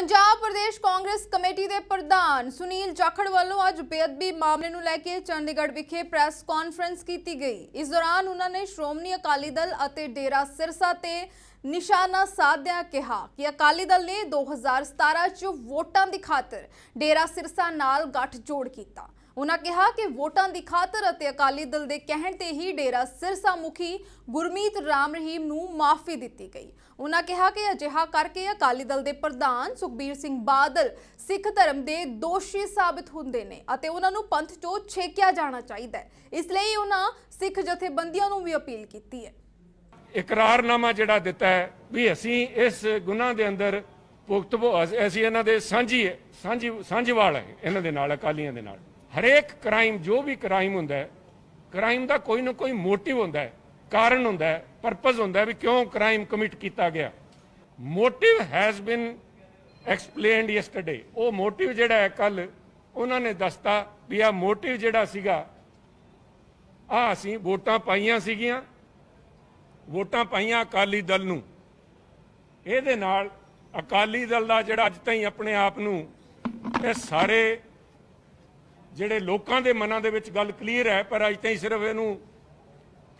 Punjab Pradesh Congress committee ਦੇ ਪ੍ਰਧਾਨ ਸੁਨੀਲ ਜਾਖੜ ਵੱਲੋਂ ਅੱਜ ਬੇਅਦਬੀ ਮਾਮਲੇ ਨੂੰ ਲੈ ਕੇ ਚੰਡੀਗੜ੍ਹ ਵਿਖੇ ਪ੍ਰੈਸ ਕਾਨਫਰੰਸ ਕੀਤੀ ਗਈ ਇਸ ਦੌਰਾਨ ਉਹਨਾਂ ਨੇ ਸ਼੍ਰੋਮਣੀ ਅਕਾਲੀ ਦਲ ਅਤੇ ਡੇਰਾ ਸਿਰਸਾ ਤੇ ਨਿਸ਼ਾਨਾ ਸਾਧਿਆ ਕਿਹਾ ਕਿ ਅਕਾਲੀ ਦਲ ਨੇ 2017 ਚ ਵੋਟਾਂ ਦੀ ਖਾਤਰ ਡੇਰਾ ਸਿਰਸਾ ਨਾਲ ਗੱਠ ਜੋੜ ਕੀਤਾ ਉਹਨਾਂ ਕਿਹਾ ਕਿ ਵੋਟਾਂ ਦੀ ਖਾਤਰ ਅਤੇ ਅਕਾਲੀ ਦਲ ਦੇ ਕਹਿਣ ਤੇ ਹੀ ਡੇਰਾ ਸਿਰਸਾ ਮੁਖੀ ਗੁਰਮੀਤ ਰਾਮ ਰਹੀਮ ਨੂੰ ਮਾਫੀ ਦਿੱਤੀ ਗਈ ਉਹਨਾਂ ਕਿਹਾ ਕਿ ਅਜਿਹਾ ਕਰਕੇ ਅਕਾਲੀ ਦਲ ਦੇ ਪ੍ਰਧਾਨ ਸੁਖਬੀਰ ਸਿੰਘ ਬਾਦਲ ਸਿੱਖ ਧਰਮ ਦੇ ਦੋਸ਼ੀ ਸਾਬਤ ਹੁੰਦੇ ਨੇ ਅਤੇ ਉਹਨਾਂ ਨੂੰ ਪੰਥ ਚੋਂ ਛੇਕਿਆ ਜਾਣਾ ਚਾਹੀਦਾ ਹੈ ਇਸ ਲਈ ਉਹਨਾਂ ਸਿੱਖ ਜਥੇਬੰਦੀਆਂ ਨੂੰ ਵੀ ਅਪੀਲ ਕੀਤੀ ਹੈ ਇਕਰਾਰਨਾਮਾ ਜਿਹੜਾ ਦਿੱਤਾ ਹੈ ਵੀ ਅਸੀਂ ਇਸ ਗੁਨਾਹ ਦੇ ਅੰਦਰ ਪੁਖਤ ਅਸੀਂ ਇਹਨਾਂ ਦੇ ਸਾਂਝੀ ਸਾਂਝੀ ਸਾਂਝਵਾਲ ਹੈ ਇਹਨਾਂ ਦੇ ਨਾਲ ਅਕਾਲੀਆਂ ਦੇ ਨਾਲ ਹਰੇਕ ਕ੍ਰਾਈਮ ਜੋ ਵੀ ਕ੍ਰਾਈਮ ਹੁੰਦਾ ਹੈ ਕ੍ਰਾਈਮ ਦਾ ਕੋਈ ਨਾ ਕੋਈ ਮੋਟਿਵ ਹੁੰਦਾ ਹੈ ਕਾਰਨ ਹੁੰਦਾ ਹੈ ਪਰਪਸ ਹੁੰਦਾ ਹੈ ਵੀ ਕਿਉਂ ਕ੍ਰਾਈਮ ਕਮਿਟ ਕੀਤਾ ਗਿਆ motive has been explained yesterday ਉਹ ਮੋਟਿਵ ਜਿਹੜਾ ਹੈ ਕੱਲ ਉਹਨਾਂ ਨੇ ਦੱਸਤਾ ਵੀ ਆ ਮੋਟਿਵ ਜਿਹੜਾ ਸੀਗਾ ਆ ਅਸੀਂ ਵੋਟਾਂ ਪਾਈਆਂ ਸੀਗੀਆਂ ਵੋਟਾਂ ਪਾਈਆਂ ਅਕਾਲੀ ਦਲ ਨੂੰ ਇਹਦੇ ਨਾਲ ਅਕਾਲੀ ਦਲ ਦਾ ਜਿਹੜਾ ਅੱਜ ਤਾਈਂ ਆਪਣੇ ਆਪ ਨੂੰ ਇਹ ਸਾਰੇ ਜਿਹੜੇ ਲੋਕਾਂ ਦੇ ਮਨਾਂ ਦੇ ਵਿੱਚ ਗੱਲ ਕਲੀਅਰ ਹੈ ਪਰ ਅੱਜ ਤਾਈਂ ਸਿਰਫ ਇਹਨੂੰ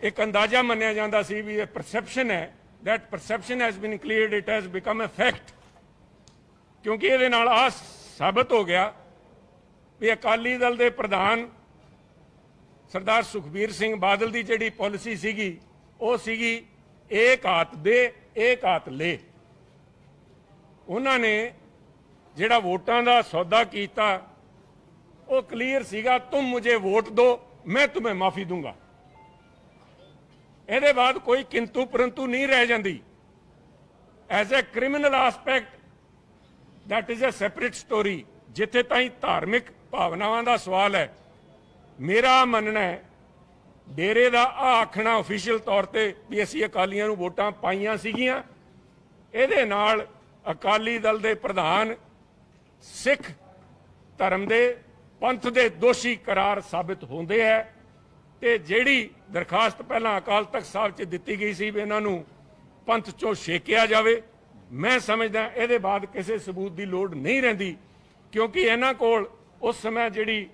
ਇੱਕ ਅੰਦਾਜ਼ਾ ਮੰਨਿਆ ਜਾਂਦਾ ਸੀ ਵੀ ਇਹ ਪਰਸੈਪਸ਼ਨ ਹੈ that perception has been cleared it has become a fact ਕਿਉਂਕਿ ਇਹਦੇ ਨਾਲ ਆ ਸਾਬਤ ਹੋ ਗਿਆ ਵੀ ਅਕਾਲੀ ਦਲ ਦੇ ਪ੍ਰਧਾਨ ਸਰਦਾਰ ਸੁਖਬੀਰ ਸਿੰਘ ਬਾਦਲ ਦੀ ਜਿਹੜੀ ਪਾਲਿਸੀ ਸੀਗੀ ਉਹ ਸੀਗੀ ਇੱਕ ਹੱਥ ਦੇ ਇੱਕ ਹੱਥ ਲੈ ਉਹਨਾਂ ਨੇ ਜਿਹੜਾ ਵੋਟਾਂ ਦਾ ਸੌਦਾ ਕੀਤਾ ਉਹ ਕਲੀਅਰ ਸੀਗਾ ਤੂੰ ਮੁਝੇ ਵੋਟ ਦੋ ਮੈਂ ਤੁਮੇ ਮਾਫੀ ਦੂੰਗਾ ਇਹਦੇ ਬਾਅਦ ਕੋਈ ਕਿੰਤੂ ਪਰੰਤੂ ਨਹੀਂ ਰਹਿ ਜਾਂਦੀ as a criminal aspect that is a separate story ਜਿੱਥੇ ਤਾਈਂ ਧਾਰਮਿਕ ਭਾਵਨਾਵਾਂ ਦਾ ਸਵਾਲ ਹੈ ਮੇਰਾ ਮੰਨਣਾ ਹੈ ਡੇਰੇ ਦਾ ਆਖਣਾ ਅਫੀਸ਼ੀਅਲ ਤੌਰ ਤੇ ਵੀ ਅਸੀਂ ਅਕਾਲੀਆਂ ਨੂੰ ਵੋਟਾਂ ਪਾਈਆਂ ਸੀਗੀਆਂ ਇਹਦੇ ਨਾਲ ਅਕਾਲੀ ਦਲ ਦੇ ਪ੍ਰਧਾਨ ਸਿੱਖ ਧਰਮ ਦੇ ਪੰਥ ਦੇ ਦੋਸ਼ੀ ਕਰਾਰ ਸਾਬਤ ਹੁੰਦੇ ਹੈ ਤੇ ਜਿਹੜੀ ਦਰਖਾਸਤ ਪਹਿਲਾਂ ਅਕਾਲ ਤਖਤ ਸਾਹਿਬ 'ਚ ਦਿੱਤੀ ਗਈ ਸੀ ਵੀ ਇਹਨਾਂ ਨੂੰ ਪੰਥ 'ਚੋਂ ਛੇਕਿਆ ਜਾਵੇ ਮੈਂ ਸਮਝਦਾ ਇਹਦੇ ਬਾਅਦ ਕਿਸੇ ਸਬੂਤ ਦੀ ਲੋੜ ਨਹੀਂ ਰਹਿੰਦੀ ਕਿਉਂਕਿ ਇਹਨਾਂ ਕੋਲ ਉਸ ਸਮੇਂ ਜਿਹੜੀ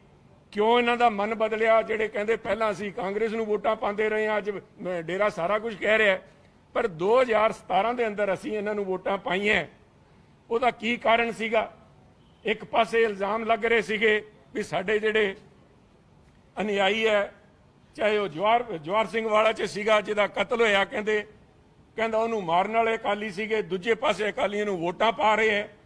ਕਿਉਂ ਇਹਨਾਂ ਦਾ ਮਨ ਬਦਲਿਆ ਜਿਹੜੇ ਕਹਿੰਦੇ ਪਹਿਲਾਂ ਅਸੀਂ ਕਾਂਗਰਸ ਨੂੰ ਵੋਟਾਂ ਪਾਉਂਦੇ ਰਹੇ ਹਾਂ ਅੱਜ ਡੇਰਾ ਸਾਰਾ ਕੁਝ ਕਹਿ ਰਿਹਾ ਪਰ 2017 ਦੇ ਅੰਦਰ ਅਸੀਂ ਇਹਨਾਂ ਨੂੰ ਵੋਟਾਂ ਪਾਈਆਂ ਉਹਦਾ ਕੀ ਕਾਰਨ ਸੀਗਾ ਇੱਕ ਪਾਸੇ ਇਲਜ਼ਾਮ ਲੱਗ ਰਹੇ ਸੀਗੇ ਵੀ ਸਾਡੇ ਜਿਹੜੇ ਅਨਿਆਈ ਹੈ ਚਾਹੇ ਉਹ ਜਵਾਰ ਜਵਾਰ ਸਿੰਘ ਵਾਲਾ ਚ ਸੀਗਾ ਜਿਹਦਾ ਕਤਲ ਹੋਇਆ ਕਹਿੰਦੇ ਕਹਿੰਦਾ ਉਹਨੂੰ ਮਾਰਨ ਵਾਲੇ ਅਕਾਲੀ ਸੀਗੇ ਦੂਜੇ ਪਾਸੇ ਅਕਾਲੀਆਂ ਨੂੰ ਵੋਟਾਂ ਪਾ ਰਹੇ ਐ